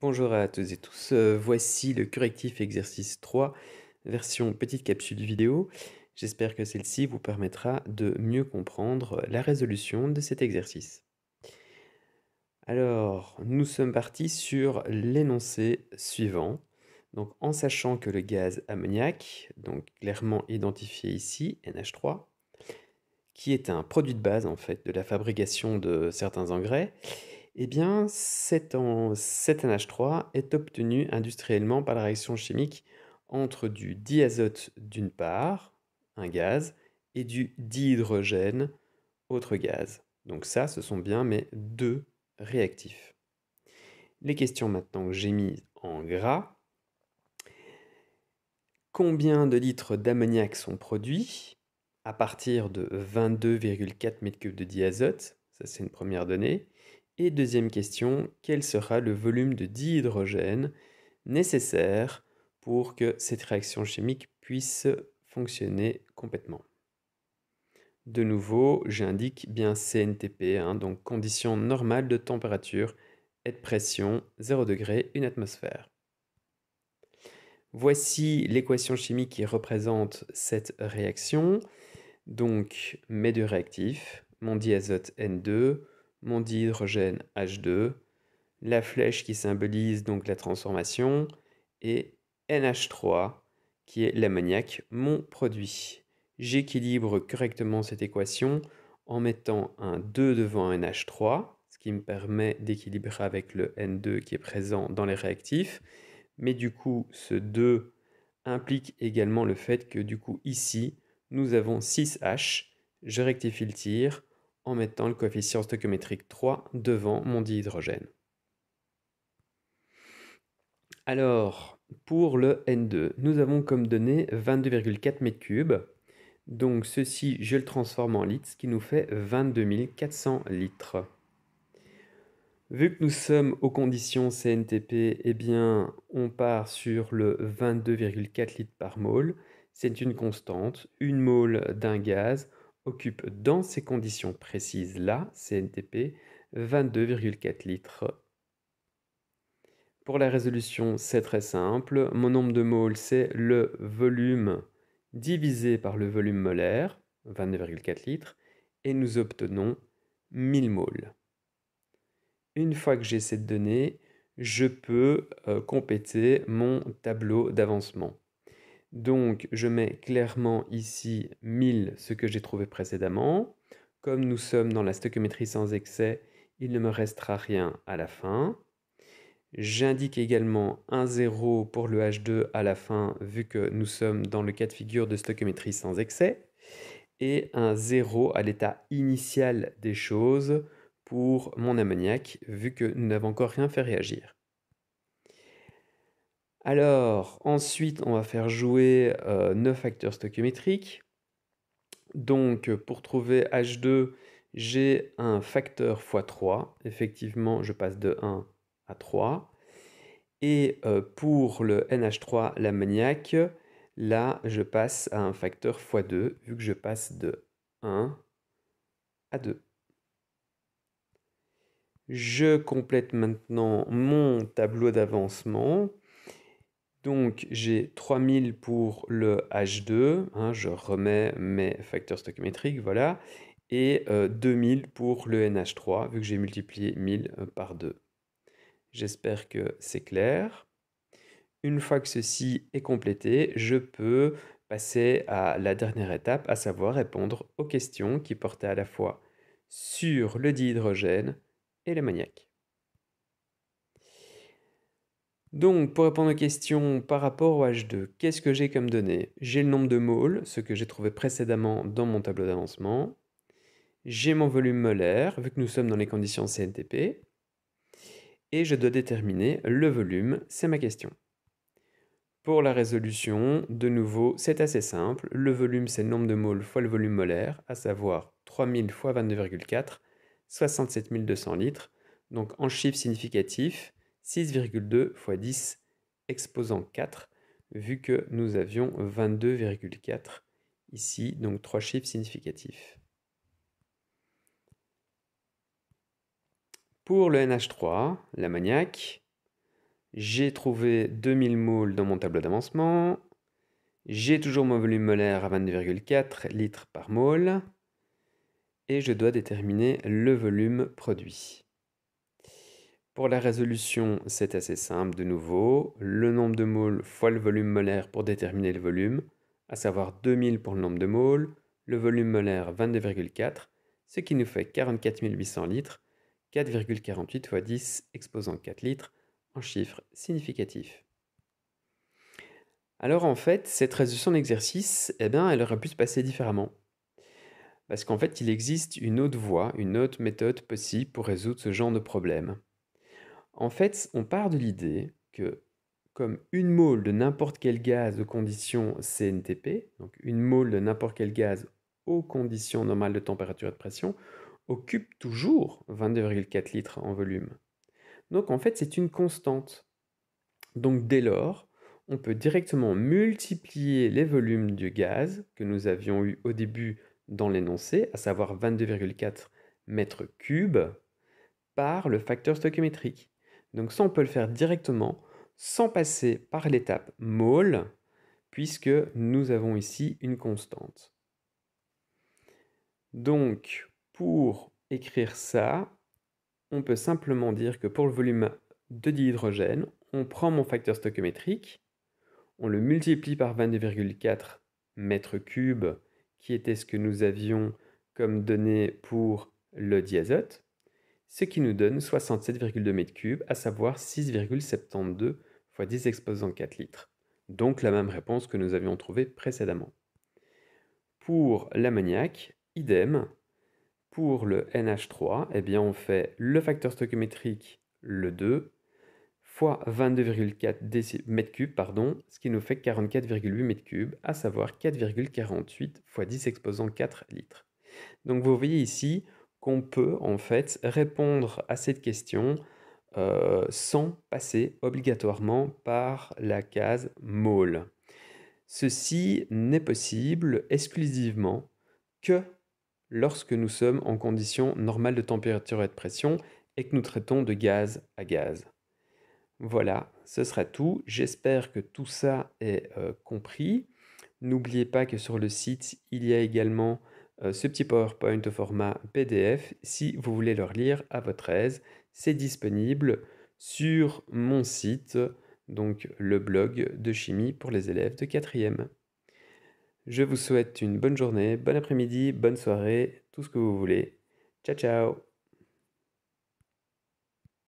Bonjour à toutes et tous, euh, voici le correctif exercice 3, version petite capsule vidéo. J'espère que celle-ci vous permettra de mieux comprendre la résolution de cet exercice. Alors, nous sommes partis sur l'énoncé suivant. Donc, en sachant que le gaz ammoniac, donc clairement identifié ici, NH3, qui est un produit de base en fait de la fabrication de certains engrais, eh bien, cet, NH3 est obtenu industriellement par la réaction chimique entre du diazote d'une part, un gaz, et du dihydrogène, autre gaz. Donc ça, ce sont bien mes deux réactifs. Les questions maintenant que j'ai mises en gras. Combien de litres d'ammoniac sont produits à partir de 22,4 m3 de diazote Ça, c'est une première donnée. Et deuxième question, quel sera le volume de dihydrogène nécessaire pour que cette réaction chimique puisse fonctionner complètement De nouveau, j'indique bien CNTP, hein, donc condition normale de température et de pression, 0 degré, 1 atmosphère. Voici l'équation chimique qui représente cette réaction. Donc, mes deux réactifs, mon diazote N2, mon dihydrogène H2, la flèche qui symbolise donc la transformation, et NH3 qui est l'ammoniac, mon produit. J'équilibre correctement cette équation en mettant un 2 devant un NH3, ce qui me permet d'équilibrer avec le N2 qui est présent dans les réactifs. Mais du coup, ce 2 implique également le fait que du coup ici, nous avons 6H. Je rectifie le tir, en mettant le coefficient stoichiométrique 3 devant mon dihydrogène. Alors, pour le N2, nous avons comme donné 22,4 m3. Donc ceci, je le transforme en litres, ce qui nous fait 22 400 litres. Vu que nous sommes aux conditions CNTP, eh bien, on part sur le 22,4 litres par mole. C'est une constante, une mole d'un gaz occupe dans ces conditions précises-là, CNTP, 22,4 litres. Pour la résolution, c'est très simple. Mon nombre de moles, c'est le volume divisé par le volume molaire, 22,4 litres, et nous obtenons 1000 moles. Une fois que j'ai cette donnée, je peux euh, compléter mon tableau d'avancement. Donc, je mets clairement ici 1000, ce que j'ai trouvé précédemment. Comme nous sommes dans la stoichiométrie sans excès, il ne me restera rien à la fin. J'indique également un 0 pour le H2 à la fin, vu que nous sommes dans le cas de figure de stoichiométrie sans excès, et un 0 à l'état initial des choses pour mon ammoniac, vu que nous n'avons encore rien fait réagir. Alors, ensuite, on va faire jouer euh, 9 facteurs stoichiométriques. Donc, pour trouver H2, j'ai un facteur x3. Effectivement, je passe de 1 à 3. Et euh, pour le NH3 l'ammoniaque, là, je passe à un facteur x2, vu que je passe de 1 à 2. Je complète maintenant mon tableau d'avancement. Donc j'ai 3000 pour le H2, hein, je remets mes facteurs stoichiométriques, voilà, et 2000 euh, pour le NH3, vu que j'ai multiplié 1000 euh, par 2. J'espère que c'est clair. Une fois que ceci est complété, je peux passer à la dernière étape, à savoir répondre aux questions qui portaient à la fois sur le dihydrogène et maniaque. Donc, pour répondre aux questions par rapport au H2, qu'est-ce que j'ai comme données J'ai le nombre de moles, ce que j'ai trouvé précédemment dans mon tableau d'avancement. J'ai mon volume molaire, vu que nous sommes dans les conditions CNTP. Et je dois déterminer le volume, c'est ma question. Pour la résolution, de nouveau, c'est assez simple. Le volume, c'est le nombre de moles fois le volume molaire, à savoir 3000 fois 22,4, 67 200 litres. Donc en chiffres significatifs, 6,2 x 10 exposant 4, vu que nous avions 22,4 ici, donc trois chiffres significatifs. Pour le NH3, l'ammoniac, j'ai trouvé 2000 moules dans mon tableau d'avancement, j'ai toujours mon volume molaire à 22,4 litres par mole, et je dois déterminer le volume produit. Pour la résolution, c'est assez simple de nouveau. Le nombre de moles fois le volume molaire pour déterminer le volume, à savoir 2000 pour le nombre de moles, le volume molaire 22,4, ce qui nous fait 44 800 litres, 4,48 fois 10 exposant 4 litres, en chiffre significatif. Alors en fait, cette résolution d'exercice, eh bien, elle aurait pu se passer différemment. Parce qu'en fait, il existe une autre voie, une autre méthode possible pour résoudre ce genre de problème. En fait, on part de l'idée que comme une mole de n'importe quel gaz aux conditions CNTP, donc une mole de n'importe quel gaz aux conditions normales de température et de pression, occupe toujours 22,4 litres en volume. Donc en fait, c'est une constante. Donc dès lors, on peut directement multiplier les volumes du gaz que nous avions eu au début dans l'énoncé, à savoir 22,4 mètres cubes, par le facteur stoichiométrique. Donc ça, on peut le faire directement sans passer par l'étape mol, puisque nous avons ici une constante. Donc, pour écrire ça, on peut simplement dire que pour le volume de dihydrogène, on prend mon facteur stoichiométrique, on le multiplie par 22,4 mètres cubes, qui était ce que nous avions comme donné pour le diazote, ce qui nous donne 67,2 m3, à savoir 6,72 x 10 exposant 4 litres. Donc la même réponse que nous avions trouvée précédemment. Pour l'ammoniac, idem. Pour le NH3, eh bien on fait le facteur stoichiométrique, le 2, fois 22,4 m3, pardon, ce qui nous fait 44,8 m3, à savoir 4,48 x 10 exposant 4 litres. Donc vous voyez ici, qu'on peut en fait répondre à cette question euh, sans passer obligatoirement par la case mole. Ceci n'est possible exclusivement que lorsque nous sommes en condition normale de température et de pression et que nous traitons de gaz à gaz. Voilà, ce sera tout. J'espère que tout ça est euh, compris. N'oubliez pas que sur le site, il y a également euh, ce petit PowerPoint au format PDF si vous voulez le relire à votre aise. C'est disponible sur mon site, donc le blog de chimie pour les élèves de 4e. Je vous souhaite une bonne journée, bon après-midi, bonne soirée, tout ce que vous voulez. Ciao ciao